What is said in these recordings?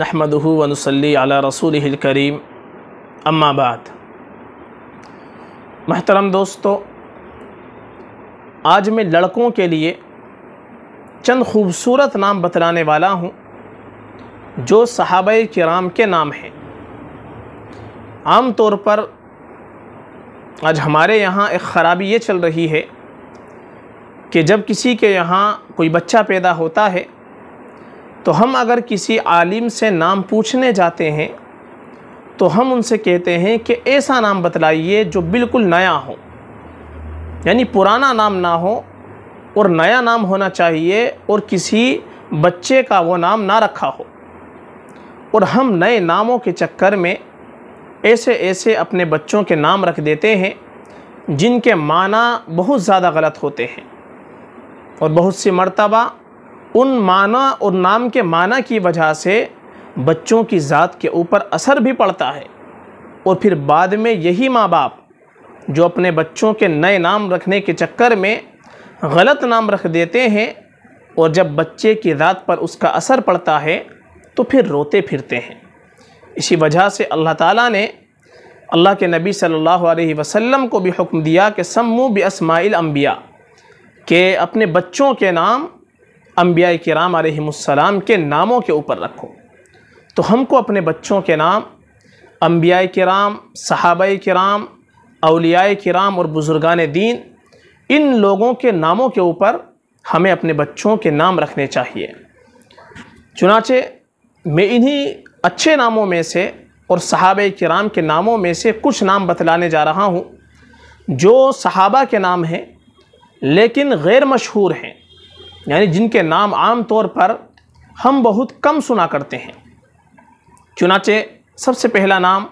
नहमदहू वनसली अला रसूल करीम अम्माबाद महतरम दोस्तों आज मैं लड़कों के लिए चंद खूबसूरत नाम बतलाने वाला हूँ जो सहाब कराम के नाम हैं आम तौर पर आज हमारे यहाँ एक ख़राबी ये चल रही है कि जब किसी के यहाँ कोई बच्चा पैदा होता है तो हम अगर किसी आलिम से नाम पूछने जाते हैं तो हम उनसे कहते हैं कि ऐसा नाम बतलाइए जो बिल्कुल नया हो यानी पुराना नाम ना हो और नया नाम होना चाहिए और किसी बच्चे का वो नाम ना रखा हो और हम नए नामों के चक्कर में ऐसे ऐसे अपने बच्चों के नाम रख देते हैं जिनके माना बहुत ज़्यादा गलत होते हैं और बहुत सी मरतबा उन माना और नाम के माना की वजह से बच्चों की ज़ात के ऊपर असर भी पड़ता है और फिर बाद में यही माँ बाप जो अपने बच्चों के नए नाम रखने के चक्कर में गलत नाम रख देते हैं और जब बच्चे की ज़ात पर उसका असर पड़ता है तो फिर रोते फिरते हैं इसी वजह से अल्लाह ताला ने अल्लाह के नबी सल्लल्लाहु अलैहि वसल्लम को भी हुक्म दिया कि बि बसमाइल अम्बिया के अपने बच्चों के नाम अम्बिया कराम आलम के नामों के ऊपर रखो तो हमको अपने बच्चों के नाम अम्बिया कराम सहाबा कराम अलिया कराम और बुज़ुर्गान दीन इन लोगों के नामों के ऊपर हमें अपने बच्चों के नाम रखने चाहिए चुनाचे मैं इन्हीं अच्छे नामों में से और सहाब कराम के नामों में से कुछ नाम बतलाने जा रहा हूँ जो सहाबा के नाम हैं लेकिन गैर मशहूर हैं यानी जिनके नाम आम तौर पर हम बहुत कम सुना करते हैं चुनाचे सबसे पहला नाम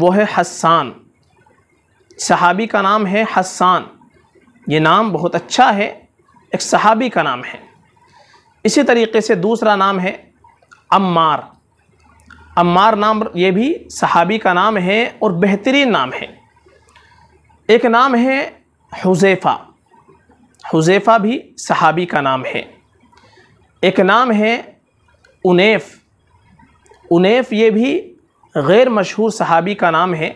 वो है हसान सहाबी का नाम है हसान ये नाम बहुत अच्छा है एक सहाबी का नाम है इसी तरीके से दूसरा नाम है अम्मार अम्मार नाम ये भी सहाबी का नाम है और बेहतरीन नाम है एक नाम है हुज़ैफ़ा हुज़ैफ़ा भी सहाबी का नाम है एक नाम है उनेफ़ उनेफ़ ये भी गैर मशहूर सहाबी का नाम है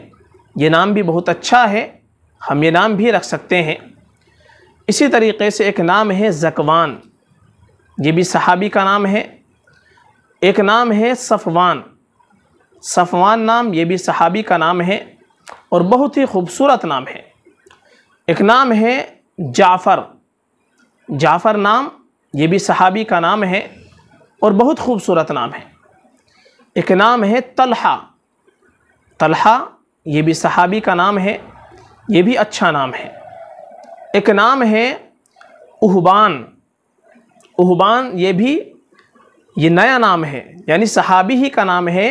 ये नाम भी बहुत अच्छा है हम ये नाम भी रख सकते हैं इसी तरीके से एक नाम है ज़कवान ये भी सहाबी का नाम है एक नाम है सफ़वान सफ़वान नाम ये भी सहाबी का नाम है और बहुत ही खूबसूरत नाम है एक नाम है जाफ़र जाफ़र नाम ये भी सहाबी का नाम है और बहुत खूबसूरत नाम है एक नाम है तलहा तलहा ये भी सहाबी का नाम है ये भी अच्छा नाम है एक नाम है उहबान उहबान ये भी ये नया नाम है यानी सहाबी ही का नाम है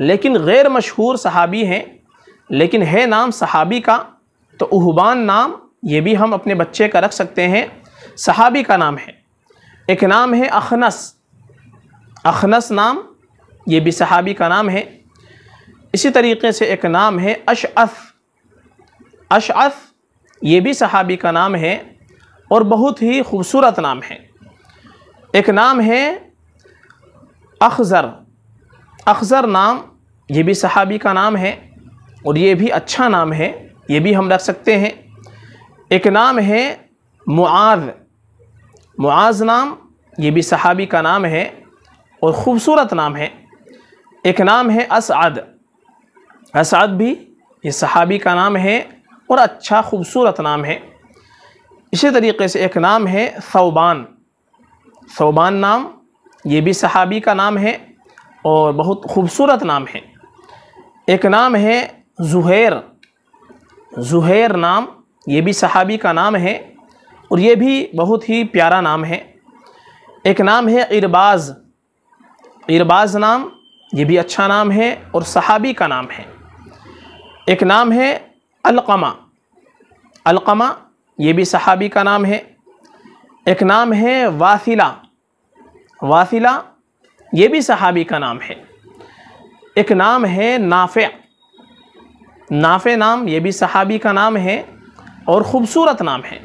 लेकिन गैर मशहूर सहाबी हैं लेकिन है नाम सहाबी का तो उहबान नाम ये भी हम अपने बच्चे का रख सकते हैं सहाबी का नाम है एक नाम है अखनस अखनस नाम ये भी सहाबी का नाम है इसी तरीके से एक नाम है अशअफ अशअफ ये भी सहाबी का नाम है और बहुत ही खूबसूरत नाम है एक नाम है अखज़र अखज़र नाम ये भी सहाबी का नाम है और ये भी अच्छा नाम है ये भी हम रख सकते हैं एक नाम है मुआज़ मुआज नाम ये भी सहाबी का नाम है और ख़ूबसूरत नाम है एक नाम है असद असद भी ये सहाबी का नाम है और अच्छा ख़ूबसूरत नाम है इसी तरीके से एक नाम है सौबान सौबान नाम ये भी सहाबी का नाम है और बहुत खूबसूरत नाम है एक नाम है जुहैर जुहैर नाम ये भी सहाबी का नाम है और ये भी बहुत ही प्यारा नाम है एक नाम है इरबाज़ इरबाज़ नाम ये भी अच्छा नाम है और सहाबी का नाम है एक नाम है अलकमा अलकमा ये भी सहाबी का नाम है एक नाम है वासिला वासिला ये भी सहाबी का नाम है एक नाम है नाफ़ नाफ़ नाम ये भी सहाबी का नाम है और ख़ूबसूरत नाम है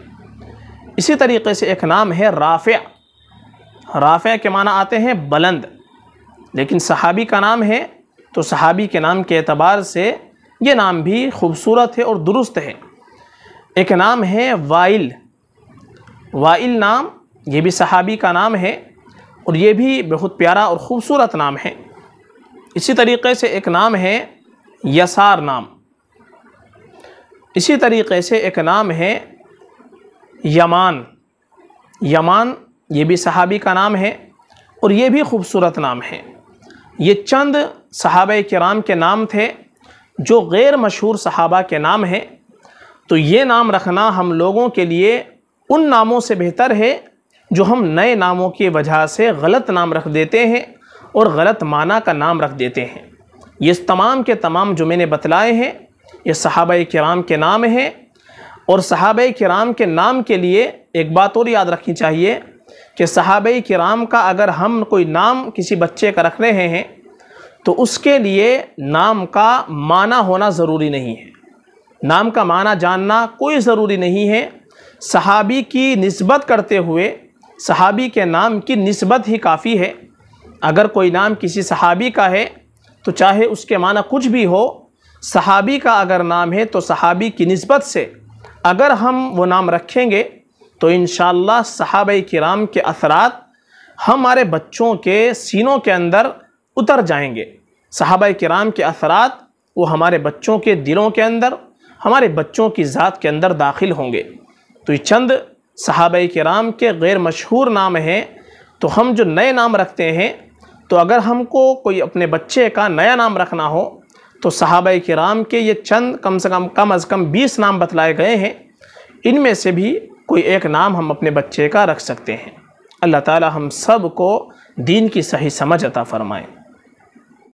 इसी तरीके से एक नाम है राफ़ राफ़ के माना आते हैं बुलंद लेकिन सहाबी का नाम है तो सहाबी के नाम के अतबार से ये नाम भी खूबसूरत है और दुरुस्त है एक नाम है वाइल वाइल नाम ये भी सहाबी का नाम है और ये भी बहुत प्यारा और ख़ूबसूरत नाम है इसी तरीके से एक नाम है यसार नाम इसी तरीके से एक नाम है यमान यमान ये भी सहाबी का नाम है और ये भी ख़ूबसूरत नाम है ये चंद सहाब कराम के नाम थे जो गैर मशहूर सहाबा के नाम हैं तो ये नाम रखना हम लोगों के लिए उन नामों से बेहतर है जो हम नए नामों की वजह से गलत नाम रख देते हैं और गलत माना का नाम रख देते हैं ये तमाम के तमाम जो मैंने बतलाए हैं ये सहाब कराम के नाम हैं और सहाब कराम के नाम के लिए एक बात और याद रखनी चाहिए कि सहाब कराम का अगर हम कोई नाम किसी बच्चे का रख रहे हैं तो उसके लिए नाम का माना होना ज़रूरी नहीं है नाम का माना जानना कोई ज़रूरी नहीं है सहाबी की नस्बत करते हुए सहाबी के नाम की नस्बत ही काफ़ी है अगर कोई नाम किसी सहाबी का है तो चाहे उसके माना कुछ भी हो सहाबी का अगर नाम है तो सहाबी की नस्बत से अगर हम वो नाम रखेंगे तो इन के कराम के असरात हमारे बच्चों के सीनों के अंदर उतर जाएंगे सहाब कराम के असरात वो हमारे बच्चों के दिलों के अंदर हमारे बच्चों की ज़ात के अंदर दाखिल होंगे तो ये चंद सहाब कराम के गैर मशहूर नाम हैं तो हम जो नए नाम रखते हैं तो अगर हमको कोई अपने बच्चे का नया नाम रखना हो तो सहाब कराम के ये चंद कम से कम कम अज़ कम बीस नाम बतलाए गए हैं इनमें से भी कोई एक नाम हम अपने बच्चे का रख सकते हैं अल्लाह ताली हम सब को दीन की सही समझ अता फ़रमाएँ